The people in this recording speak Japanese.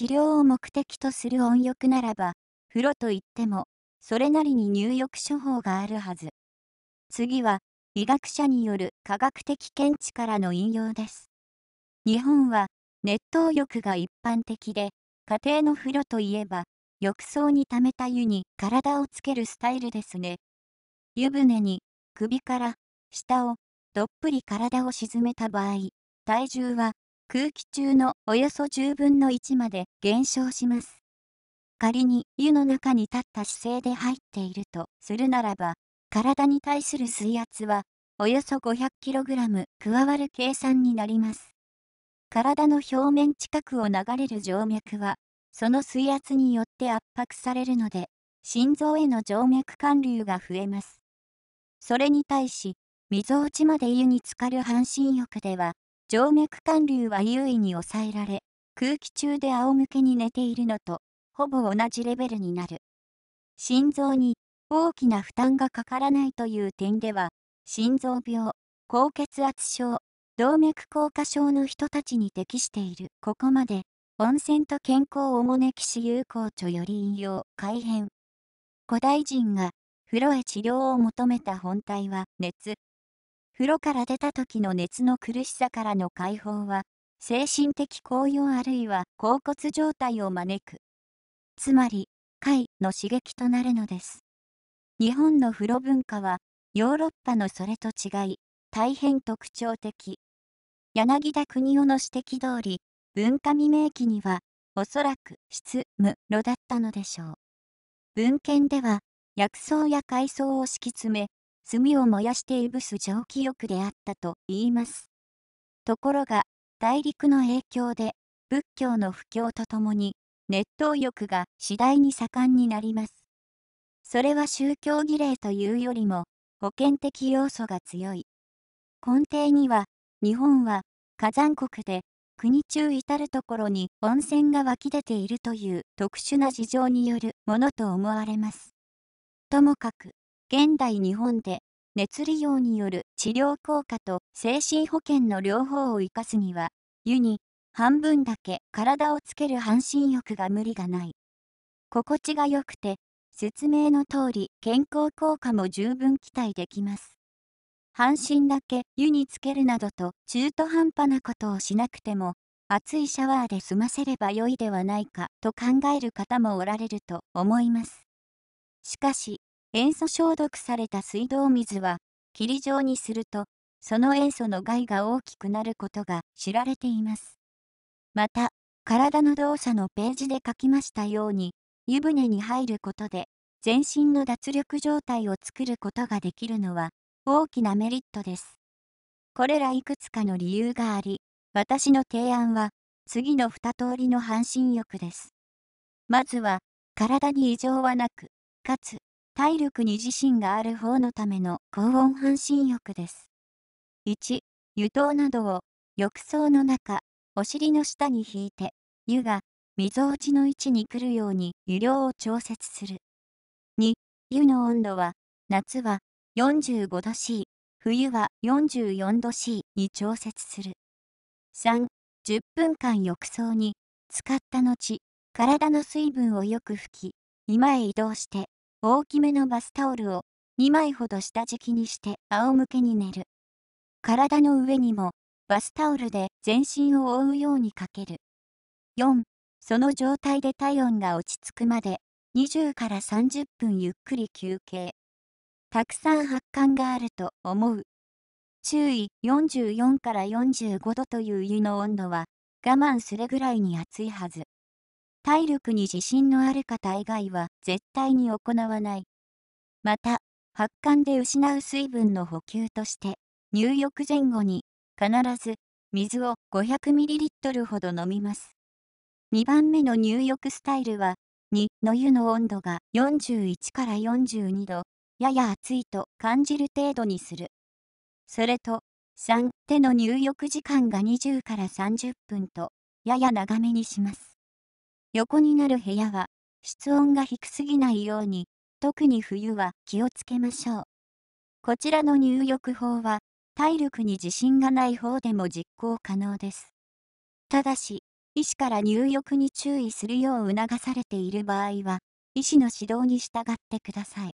治療を目的とする温浴ならば、風呂といっても、それなりに入浴処方があるはず。次は、医学者による科学的見地からの引用です。日本は、熱湯浴が一般的で、家庭の風呂といえば、浴槽に溜めた湯に体をつけるスタイルですね。湯船に首から下をどっぷり体を沈めた場合、体重は空気中のおよそ10分の1まで減少します。仮に湯の中に立った姿勢で入っているとするならば、体に対する水圧はおよそ 500kg 加わる計算になります。体の表面近くを流れる静脈は、その水圧によって圧迫されるので、心臓への静脈管流が増えます。それに対し、溝落ちまで湯に浸かる半身浴では、静脈管流は優位に抑えられ、空気中で仰向けに寝ているのと、ほぼ同じレベルになる。心臓に大きな負担がかからないという点では、心臓病、高血圧症、動脈硬化症の人たちに適している。ここまで、温泉と健康おもねきし有効著より引用、改変。古代人が風呂へ治療を求めた本体は熱、風呂から出た時の熱の苦しさからの解放は、精神的高揚あるいは恍惚状態を招く。つまり、解の刺激となるのです。日本の風呂文化は、ヨーロッパのそれと違い、大変特徴的。柳田国夫の指摘通り、文化未明期には、おそらく質無炉だったのでしょう。文献では、薬草や海藻を敷き詰め、炭を燃やしていぶす蒸気浴であったと言います。ところが、大陸の影響で、仏教の布教とともに、熱湯浴が次第に盛んになります。それは宗教儀礼というよりも、保険的要素が強い。根底には、日本は火山国で、国中至る所に温泉が湧き出ているという特殊な事情によるものと思われます。ともかく、現代日本で熱利用による治療効果と精神保健の両方を生かすには湯に半分だけ体をつける半身浴が無理がない心地が良くて説明の通り健康効果も十分期待できます半身だけ湯につけるなどと中途半端なことをしなくても熱いシャワーで済ませれば良いではないかと考える方もおられると思いますしかし塩素消毒された水道水は、霧状にすると、その塩素の害が大きくなることが知られています。また、体の動作のページで書きましたように、湯船に入ることで、全身の脱力状態を作ることができるのは、大きなメリットです。これらいくつかの理由があり、私の提案は、次の2通りの半身浴です。まずは、体に異常はなく、かつ、体力に自信がある方のための高温半身浴です。1、湯筒などを浴槽の中、お尻の下に引いて、湯がみぞおちの位置に来るように湯量を調節する。2、湯の温度は、夏は45度 C、冬は44度 C に調節する。3、10分間浴槽に、浸かった後、体の水分をよく拭き、今へ移動して、大きめのバスタオルを2枚ほど下敷きにして仰向けに寝る。体の上にもバスタオルで全身を覆うようにかける。4. その状態で体温が落ち着くまで20から30分ゆっくり休憩。たくさん発汗があると思う。注意44から45度という湯の温度は我慢するぐらいに熱いはず。体力に自信のある方以外は絶対に行わない。また、発汗で失う水分の補給として、入浴前後に必ず水を 500ml ほど飲みます。2番目の入浴スタイルは、2の湯の温度が41から42度、やや暑いと感じる程度にする。それと、3手の入浴時間が20から30分と、やや長めにします。横になる部屋は、室温が低すぎないように、特に冬は気をつけましょう。こちらの入浴法は、体力に自信がない方でも実行可能です。ただし、医師から入浴に注意するよう促されている場合は、医師の指導に従ってください。